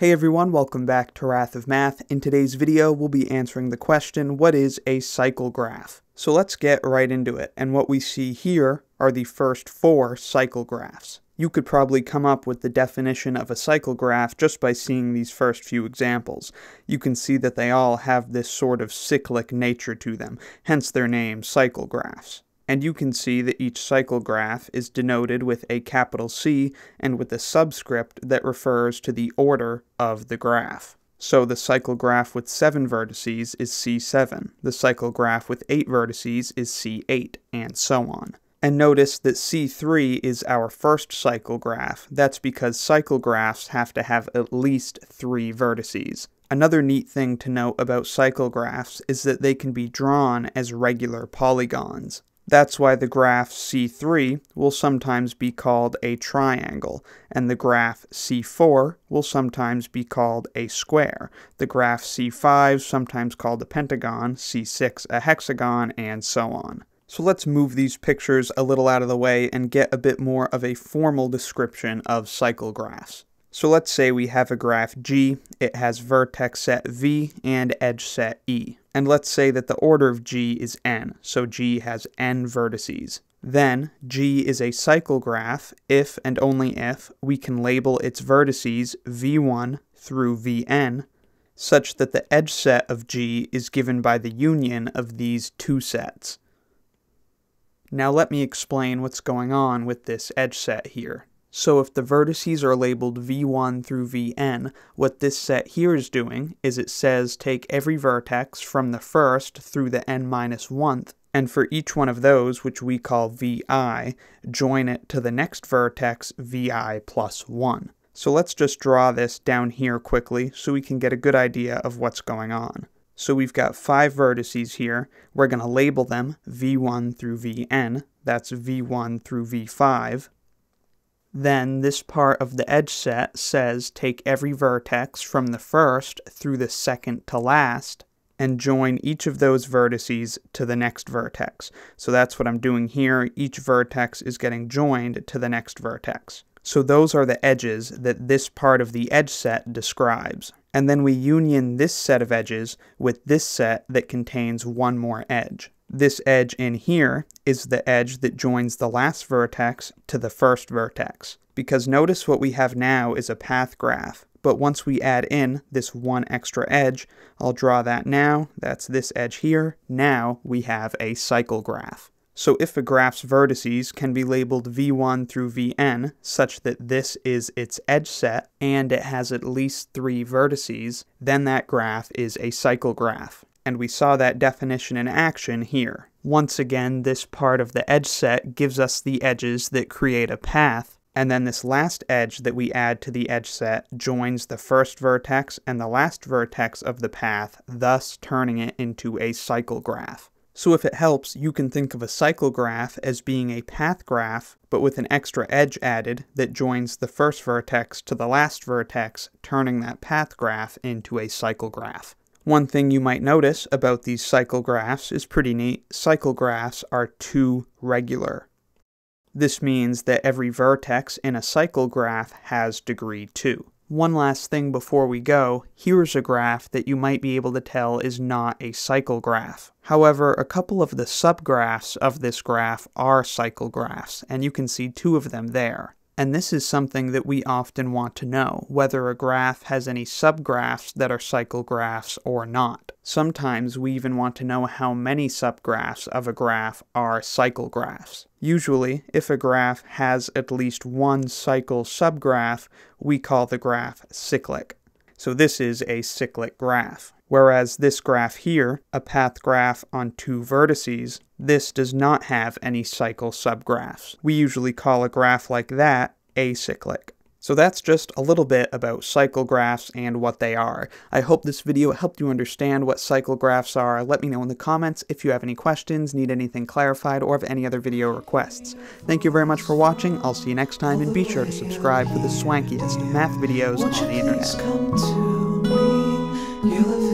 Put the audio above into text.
Hey everyone, welcome back to Wrath of Math. In today's video, we'll be answering the question, what is a cycle graph? So let's get right into it, and what we see here are the first four cycle graphs. You could probably come up with the definition of a cycle graph just by seeing these first few examples. You can see that they all have this sort of cyclic nature to them, hence their name, cycle graphs and you can see that each cycle graph is denoted with a capital C and with a subscript that refers to the order of the graph. So the cycle graph with 7 vertices is C7, the cycle graph with 8 vertices is C8, and so on. And notice that C3 is our first cycle graph. That's because cycle graphs have to have at least three vertices. Another neat thing to note about cycle graphs is that they can be drawn as regular polygons. That's why the graph C3 will sometimes be called a triangle, and the graph C4 will sometimes be called a square. The graph C5 sometimes called a pentagon, C6 a hexagon, and so on. So let's move these pictures a little out of the way and get a bit more of a formal description of cycle graphs. So let's say we have a graph G, it has vertex set V and edge set E and let's say that the order of G is n, so G has n vertices. Then, G is a cycle graph if and only if we can label its vertices v1 through vn, such that the edge set of G is given by the union of these two sets. Now let me explain what's going on with this edge set here. So if the vertices are labeled v1 through vn, what this set here is doing is it says take every vertex from the first through the n minus 1th, and for each one of those, which we call vi, join it to the next vertex vi plus 1. So let's just draw this down here quickly so we can get a good idea of what's going on. So we've got five vertices here. We're going to label them v1 through vn, that's v1 through v5, then this part of the edge set says take every vertex from the first through the second to last and join each of those vertices to the next vertex. So that's what I'm doing here. Each vertex is getting joined to the next vertex. So those are the edges that this part of the edge set describes. And then we union this set of edges with this set that contains one more edge. This edge in here is the edge that joins the last vertex to the first vertex. Because notice what we have now is a path graph, but once we add in this one extra edge, I'll draw that now, that's this edge here, now we have a cycle graph. So if a graph's vertices can be labeled v1 through vn such that this is its edge set and it has at least three vertices, then that graph is a cycle graph and we saw that definition in action here. Once again, this part of the edge set gives us the edges that create a path, and then this last edge that we add to the edge set joins the first vertex and the last vertex of the path, thus turning it into a cycle graph. So if it helps, you can think of a cycle graph as being a path graph, but with an extra edge added that joins the first vertex to the last vertex, turning that path graph into a cycle graph. One thing you might notice about these cycle graphs is pretty neat. Cycle graphs are too regular. This means that every vertex in a cycle graph has degree 2. One last thing before we go, here's a graph that you might be able to tell is not a cycle graph. However, a couple of the subgraphs of this graph are cycle graphs, and you can see two of them there. And this is something that we often want to know, whether a graph has any subgraphs that are cycle graphs or not. Sometimes we even want to know how many subgraphs of a graph are cycle graphs. Usually, if a graph has at least one cycle subgraph, we call the graph cyclic. So this is a cyclic graph. Whereas this graph here, a path graph on two vertices, this does not have any cycle subgraphs. We usually call a graph like that acyclic. So that's just a little bit about cycle graphs and what they are. I hope this video helped you understand what cycle graphs are. Let me know in the comments if you have any questions, need anything clarified, or have any other video requests. Thank you very much for watching, I'll see you next time, and be sure to subscribe for the swankiest math videos on the internet.